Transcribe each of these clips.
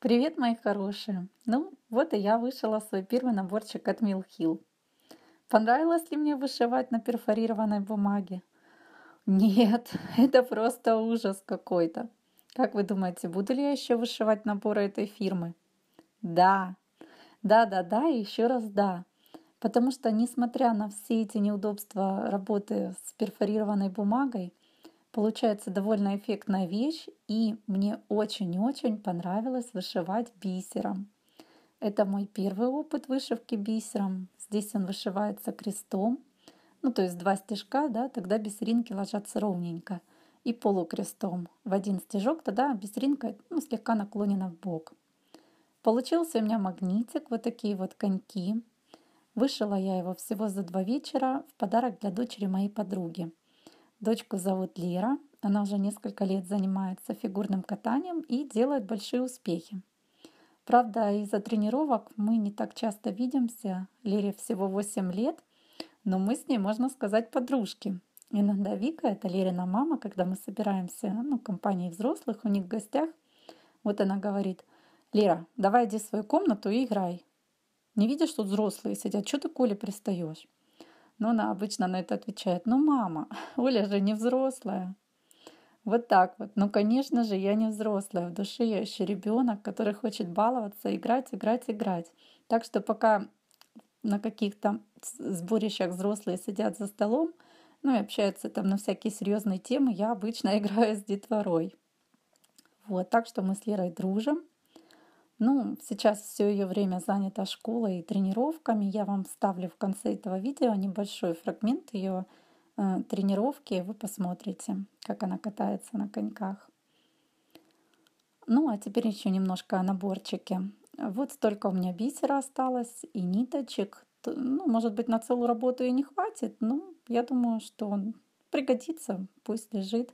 Привет, мои хорошие! Ну, вот и я вышила свой первый наборчик от Mill Hill. Понравилось ли мне вышивать на перфорированной бумаге? Нет, это просто ужас какой-то. Как вы думаете, буду ли я еще вышивать наборы этой фирмы? Да, да, да, да и еще раз да. Потому что, несмотря на все эти неудобства работы с перфорированной бумагой, Получается довольно эффектная вещь, и мне очень-очень понравилось вышивать бисером. Это мой первый опыт вышивки бисером. Здесь он вышивается крестом, ну то есть два стежка, да, тогда бисеринки ложатся ровненько и полукрестом. В один стежок тогда бисеринка ну, слегка наклонена в бок. Получился у меня магнитик, вот такие вот коньки. Вышила я его всего за два вечера в подарок для дочери моей подруги – Дочку зовут Лера. Она уже несколько лет занимается фигурным катанием и делает большие успехи. Правда, из-за тренировок мы не так часто видимся. Лере всего 8 лет, но мы с ней, можно сказать, подружки. Иногда Вика, это Лерина мама, когда мы собираемся, ну, компании взрослых, у них в гостях, вот она говорит, Лера, давай иди в свою комнату и играй. Не видишь, тут взрослые сидят, что ты, Коля, пристаешь? Но ну, она обычно на это отвечает, ну мама, Оля же не взрослая. Вот так вот. Ну, конечно же, я не взрослая. В душе я еще ребенок, который хочет баловаться, играть, играть, играть. Так что пока на каких-то сборищах взрослые сидят за столом, ну и общаются там на всякие серьезные темы, я обычно играю с детворой. Вот, так что мы с Лерой дружим. Ну, сейчас все ее время занято школой и тренировками. Я вам ставлю в конце этого видео небольшой фрагмент ее э, тренировки. Вы посмотрите, как она катается на коньках. Ну, а теперь еще немножко о наборчике. Вот столько у меня бисера осталось и ниточек. Ну, может быть, на целую работу и не хватит, но я думаю, что он пригодится, пусть лежит.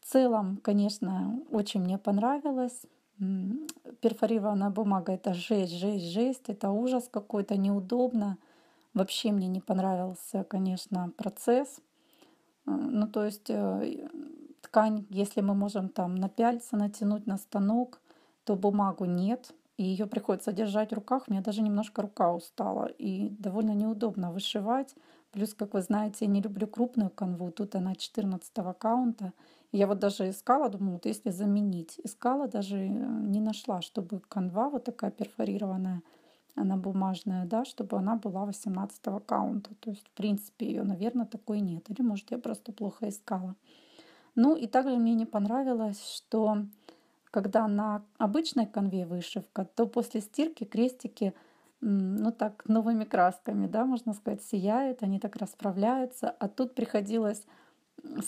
В целом, конечно, очень мне понравилось перфорированная бумага, это жесть, жесть, жесть, это ужас какой-то, неудобно. Вообще мне не понравился, конечно, процесс. Э, ну, то есть э, ткань, если мы можем там на пяльцы натянуть на станок, то бумагу нет, и ее приходится держать в руках. У меня даже немножко рука устала, и довольно неудобно вышивать. Плюс, как вы знаете, я не люблю крупную канву, тут она 14 аккаунта, я вот даже искала, думаю, вот если заменить, искала, даже э, не нашла, чтобы канва вот такая перфорированная, она бумажная, да, чтобы она была 18 аккаунта. То есть, в принципе, ее, наверное, такой нет. Или, может, я просто плохо искала. Ну и также мне не понравилось, что когда на обычной конве вышивка, то после стирки крестики, ну так, новыми красками, да, можно сказать, сияют, они так расправляются. А тут приходилось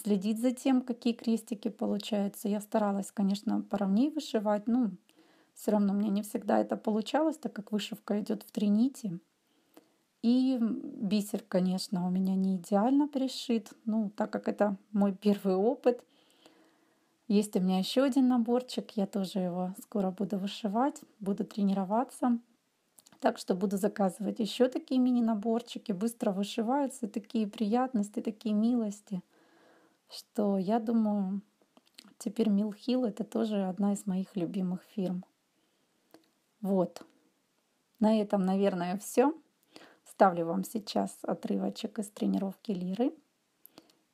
следить за тем, какие крестики получаются. Я старалась, конечно, поровнее вышивать, но ну, все равно у меня не всегда это получалось, так как вышивка идет в три нити. И бисер, конечно, у меня не идеально пришит, ну, так как это мой первый опыт. Есть у меня еще один наборчик, я тоже его скоро буду вышивать, буду тренироваться. Так что буду заказывать еще такие мини-наборчики, быстро вышиваются, такие приятности, такие милости – что я думаю, теперь Милхил это тоже одна из моих любимых фирм. Вот. На этом, наверное, все. Ставлю вам сейчас отрывочек из тренировки Лиры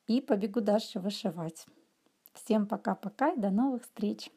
и побегу дальше вышивать. Всем пока-пока и до новых встреч!